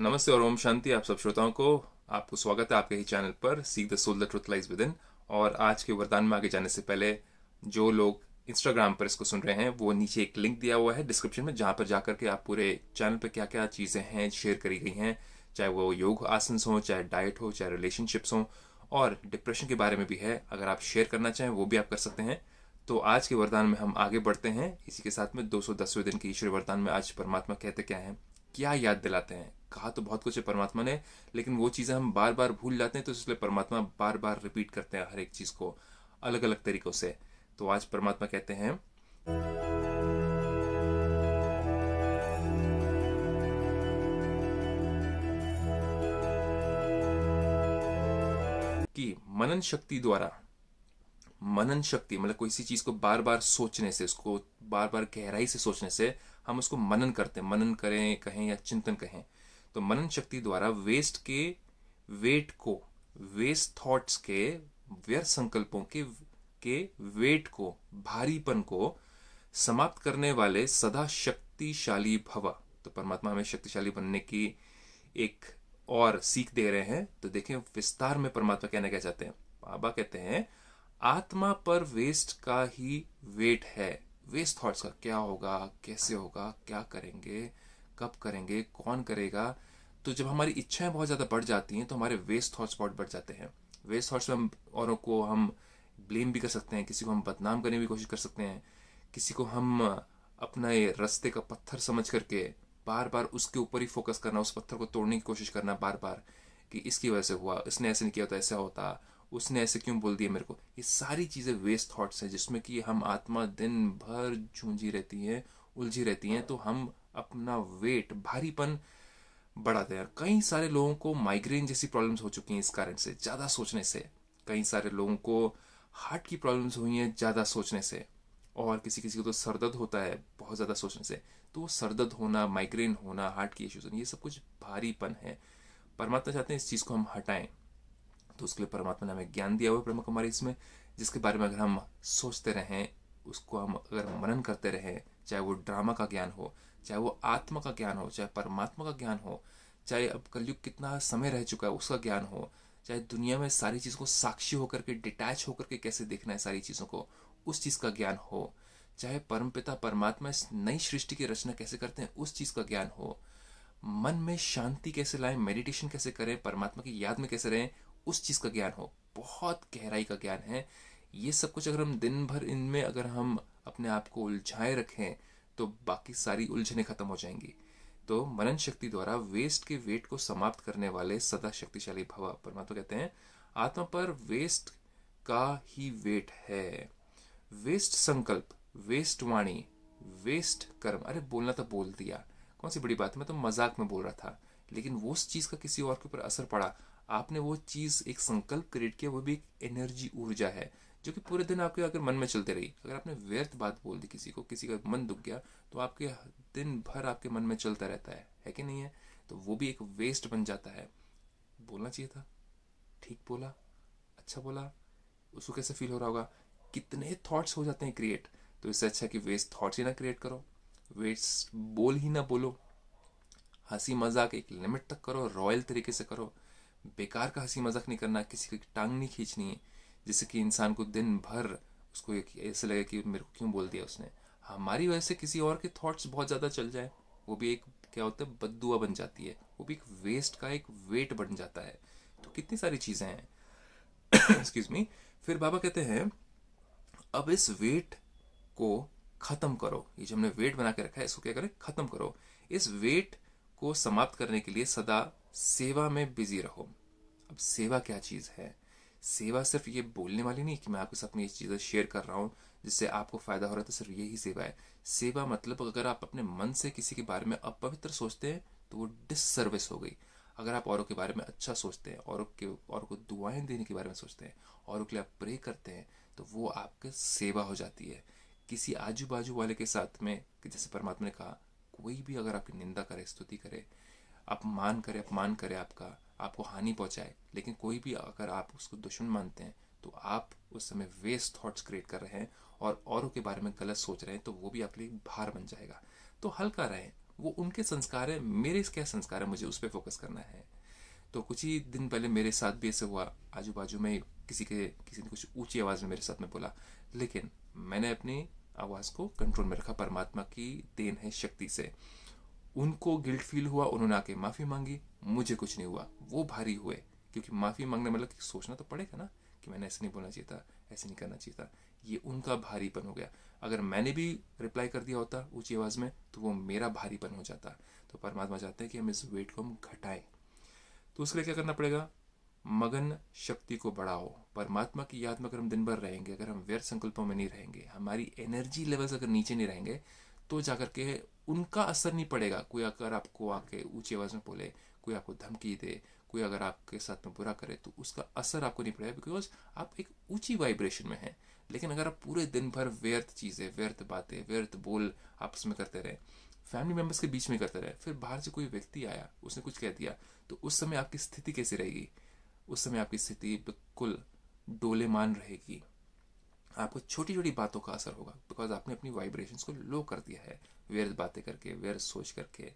नमस्ते और ओम शांति आप सब श्रोताओं को आपको स्वागत है आपके ही चैनल पर सीख the soul the truth lies within और आज के वरदान में आगे जाने से पहले जो लोग इंस्टाग्राम पर इसको सुन रहे हैं वो नीचे एक लिंक दिया हुआ है डिस्क्रिप्शन में जहाँ पर जाकर के आप पूरे चैनल पर क्या क्या चीज़ें हैं शेयर करी गई हैं चाहे वो योग आसन हो चाहे डाइट हो चाहे रिलेशनशिप्स हों और डिप्रेशन के बारे में भी है अगर आप शेयर करना चाहें वो भी आप कर सकते हैं तो आज के वरदान में हम आगे बढ़ते हैं इसी के साथ में दो दिन के ईश्वरी वरदान में आज परमात्मा कहते क्या है क्या याद दिलाते हैं कहा तो बहुत कुछ है परमात्मा ने लेकिन वो चीज़ें हम बार बार भूल जाते हैं तो इसलिए परमात्मा बार बार रिपीट करते हैं हर एक चीज़ को अलग अलग तरीक़ों से तो आज परमात्मा कहते हैं कि मनन शक्ति द्वारा मनन शक्ति मतलब कोई सी चीज को बार बार सोचने से उसको बार बार गहराई से सोचने से हम उसको मनन करते हैं मनन करें कहें या चिंतन कहें तो मनन शक्ति द्वारा वेस्ट के वेट को वेस्ट थॉट्स के व्यर्थ संकल्पों के के वेट को भारीपन को समाप्त करने वाले सदा शक्तिशाली भवा तो परमात्मा हमें शक्तिशाली बनने की एक और सीख दे रहे हैं तो देखें विस्तार में परमात्मा कहना क्या चाहते हैं बाबा कहते हैं आत्मा पर वेस्ट का ही वेट है वेस्ट थॉट्स का क्या होगा कैसे होगा क्या करेंगे कब करेंगे कौन करेगा तो जब हमारी इच्छाएं बहुत ज़्यादा बढ़ जाती हैं तो हमारे वेस्ट थॉट्स बहुत बढ़ जाते हैं वेस्ट थॉट्स में हम औरों को हम ब्लेम भी कर सकते हैं किसी को हम बदनाम करने की कोशिश कर सकते हैं किसी को हम अपना ये रस्ते का पत्थर समझ करके बार बार उसके ऊपर ही फोकस करना उस पत्थर को तोड़ने की कोशिश करना बार बार कि इसकी वजह से हुआ इसने ऐसे नहीं किया होता तो ऐसा होता उसने ऐसे क्यों बोल दिया मेरे को ये सारी चीज़ें वेस्ट थाट्स हैं जिसमें कि हम आत्मा दिन भर झूंझी रहती हैं उलझी रहती हैं तो हम अपना वेट भारीपन बढ़ाते हैं कई सारे लोगों को माइग्रेन जैसी प्रॉब्लम्स हो चुकी हैं इस कारण से ज़्यादा सोचने से कई सारे लोगों को हार्ट की प्रॉब्लम्स हुई हैं ज़्यादा सोचने से और किसी किसी को तो सर दर्द होता है बहुत ज़्यादा सोचने से तो वो सर दर्द होना माइग्रेन होना हार्ट की इश्यूज ये सब कुछ भारीपन है परमात्मा चाहते हैं इस चीज़ को हम हटाएं तो उसके लिए परमात्मा ने हमें ज्ञान दिया हुआ ब्रह्म कुमारी इसमें जिसके बारे में अगर हम सोचते रहें उसको हम अगर मनन करते रहें चाहे वो ड्रामा का ज्ञान हो चाहे वो आत्मा का ज्ञान हो चाहे परमात्मा का ज्ञान हो चाहे अब कलयुग कितना समय रह चुका है उसका ज्ञान हो चाहे दुनिया में सारी चीज़ को साक्षी होकर के डिटैच होकर के कैसे देखना है सारी चीज़ों को उस चीज़ का ज्ञान हो चाहे परमपिता परमात्मा इस नई सृष्टि की रचना कैसे करते हैं उस चीज़ का ज्ञान हो मन में शांति कैसे लाएं मेडिटेशन कैसे करें परमात्मा की याद में कैसे रहें उस चीज़ का ज्ञान हो बहुत गहराई का ज्ञान है ये सब कुछ अगर हम दिन भर इनमें अगर हम अपने आप को उलझाए रखें तो बाकी सारी उलझने खत्म हो जाएंगी तो मनन शक्ति द्वारा वेस्ट के वेट को समाप्त करने वाले सदा शक्तिशाली भवा परमात्मा कहते हैं आत्मा पर वेस्ट का ही वेट है वेस्ट संकल्प वेस्ट वाणी वेस्ट कर्म अरे बोलना तो बोल दिया कौन सी बड़ी बात मैं तो मजाक में बोल रहा था लेकिन वो उस चीज का किसी और के ऊपर असर पड़ा आपने वो चीज़ एक संकल्प क्रिएट किया वो भी एक एनर्जी ऊर्जा है जो कि पूरे दिन आपके अगर मन में चलते रही अगर आपने व्यर्थ बात बोल दी किसी को किसी का मन दुख गया तो आपके दिन भर आपके मन में चलता रहता है है कि नहीं है तो वो भी एक वेस्ट बन जाता है बोलना चाहिए था ठीक बोला अच्छा बोला उसको कैसे फील हो रहा होगा कितने थॉट्स हो जाते हैं क्रिएट तो इससे अच्छा कि वेस्ट थॉट्स ही ना क्रिएट करो वेस्ट बोल ही ना बोलो हंसी मजाक एक लिमिट तक करो रॉयल तरीके से करो बेकार का हंसी मजाक नहीं करना किसी की टांग नहीं खींचनी है जिससे कि इंसान को दिन भर उसको ऐसे लगे कि मेरे को क्यों बोल दिया उसने हमारी वजह से किसी और के थॉट्स बहुत ज़्यादा चल जाए वो भी एक क्या होता है बददुआ बन जाती है वो भी एक वेस्ट का एक वेट बन जाता है तो कितनी सारी चीज़ें हैं एक्सक्यूज मी फिर बाबा कहते हैं अब इस वेट को खत्म करो ये जो हमने वेट बना के रखा है इसको क्या करें खत्म करो इस वेट को समाप्त करने के लिए सदा सेवा में बिजी रहो अब सेवा क्या चीज़ है सेवा सिर्फ ये बोलने वाली नहीं कि मैं आपके साथ में ये चीज़ें शेयर कर रहा हूं जिससे आपको फायदा हो रहा है तो सिर्फ यही सेवा है सेवा मतलब अगर आप अपने मन से किसी के बारे में अपवित्र सोचते हैं तो वो डिससर्विस हो गई अगर आप औरों के बारे में अच्छा सोचते हैं औरों के औरों को दुआएं देने के बारे में सोचते हैं औरों के लिए आप प्रे करते हैं तो वो आपके सेवा हो जाती है किसी आजू बाजू वाले के साथ में जैसे परमात्मा ने कहा कोई भी अगर आपकी निंदा करे स्तुति करे अपमान करे अपमान करे आपका आपको हानि पहुंचाए लेकिन कोई भी अगर आप उसको दुश्मन मानते हैं तो आप उस समय वेस्ट थॉट्स क्रिएट कर रहे हैं और औरों के बारे में गलत सोच रहे हैं तो वो भी आपके लिए भार बन जाएगा तो हल्का रहे वो उनके संस्कार है मेरे क्या संस्कार है मुझे उस पर फोकस करना है तो कुछ ही दिन पहले मेरे साथ भी ऐसे हुआ आजू बाजू में किसी के किसी ने कुछ ऊंची आवाज़ में मेरे साथ में बोला लेकिन मैंने अपनी आवाज़ को कंट्रोल में रखा परमात्मा की देन है शक्ति से उनको गिल्ट फील हुआ उन्होंने आके माफ़ी मांगी मुझे कुछ नहीं हुआ वो भारी हुए क्योंकि माफ़ी मांगने मतलब कि सोचना तो पड़ेगा ना कि मैंने ऐसे नहीं बोलना चाहिए था ऐसे नहीं करना चाहिए था ये उनका भारीपन हो गया अगर मैंने भी रिप्लाई कर दिया होता ऊंची आवाज़ में तो वो मेरा भारीपन हो जाता तो परमात्मा चाहते हैं कि हम इस वेट को हम घटाएं तो उसके लिए क्या करना पड़ेगा मगन शक्ति को बढ़ाओ परमात्मा की याद में अगर हम दिन भर रहेंगे अगर हम व्यर्थ संकल्पों में नहीं रहेंगे हमारी एनर्जी लेवल्स अगर नीचे नहीं रहेंगे तो जा करके उनका असर नहीं पड़ेगा कोई अगर आपको आके ऊंची आवाज़ में बोले कोई आपको धमकी दे कोई अगर आपके साथ में बुरा करे तो उसका असर आपको नहीं पड़ेगा बिकॉज आप एक ऊंची वाइब्रेशन में हैं लेकिन अगर आप पूरे दिन भर व्यर्थ चीज़ें व्यर्थ बातें व्यर्थ बोल आपस में करते रहे फैमिली मेंबर्स के बीच में करते रहे फिर बाहर से कोई व्यक्ति आया उसने कुछ कह दिया तो उस समय आपकी स्थिति कैसी रहेगी उस समय आपकी स्थिति बिल्कुल डोलेमान रहेगी आपको छोटी छोटी बातों का असर होगा बिकॉज आपने अपनी वाइब्रेशन को लो कर दिया है व्यर्थ बातें करके व्यर्थ सोच करके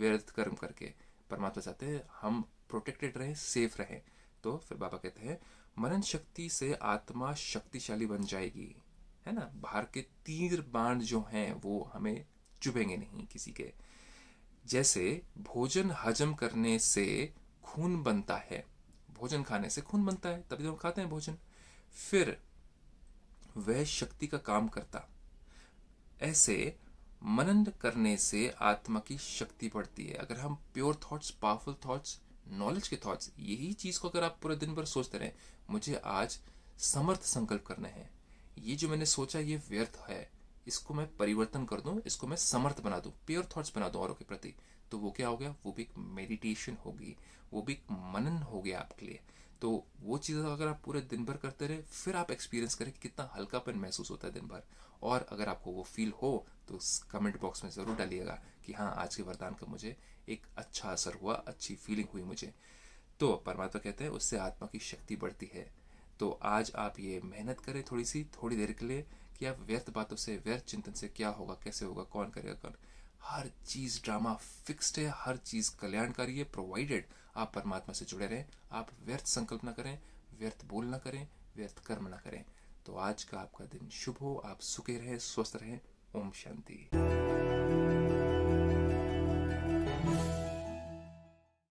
व्यर्थ कर्म करके परमात्मा चाहते हैं हम प्रोटेक्टेड रहें सेफ रहें तो फिर बाबा कहते हैं मनन शक्ति से आत्मा शक्तिशाली बन जाएगी है ना बाहर के तीर बाण जो हैं वो हमें चुभेंगे नहीं किसी के जैसे भोजन हजम करने से खून बनता है भोजन खाने से खून बनता है तभी तो हम खाते हैं भोजन फिर वह शक्ति का काम करता ऐसे मनन करने से आत्मा की शक्ति बढ़ती है अगर हम pure thoughts powerful thoughts knowledge के थॉट्स यही चीज को अगर आप पूरे दिन भर सोचते रहे मुझे आज समर्थ संकल्प करने हैं ये जो मैंने सोचा ये व्यर्थ है इसको मैं परिवर्तन कर दूं इसको मैं समर्थ बना दूं प्योर थॉट्स बना दूं औरों के प्रति तो वो क्या हो गया वो भी एक मेडिटेशन होगी वो भी एक मनन हो गया आपके लिए तो वो चीज़ अगर आप पूरे दिन भर करते रहे फिर आप एक्सपीरियंस करें कितना हल्कापन महसूस होता है दिन भर और अगर आपको वो फील हो तो कमेंट बॉक्स में ज़रूर डालिएगा कि हाँ आज के वरदान का मुझे एक अच्छा असर हुआ अच्छी फीलिंग हुई मुझे तो परमात्मा कहते हैं उससे आत्मा की शक्ति बढ़ती है तो आज आप ये मेहनत करें थोड़ी सी थोड़ी देर के लिए कि आप व्यर्थ बातों से व्यर्थ चिंतन से क्या होगा कैसे होगा कौन करेगा कौन हर चीज़ ड्रामा फिक्स्ड है हर चीज़ कल्याणकारी है प्रोवाइडेड आप परमात्मा से जुड़े रहें आप व्यर्थ संकल्प न करें व्यर्थ बोल न करें व्यर्थ कर्म ना करें तो आज का आपका दिन शुभ हो आप सुखी रहें स्वस्थ रहें ओम शांति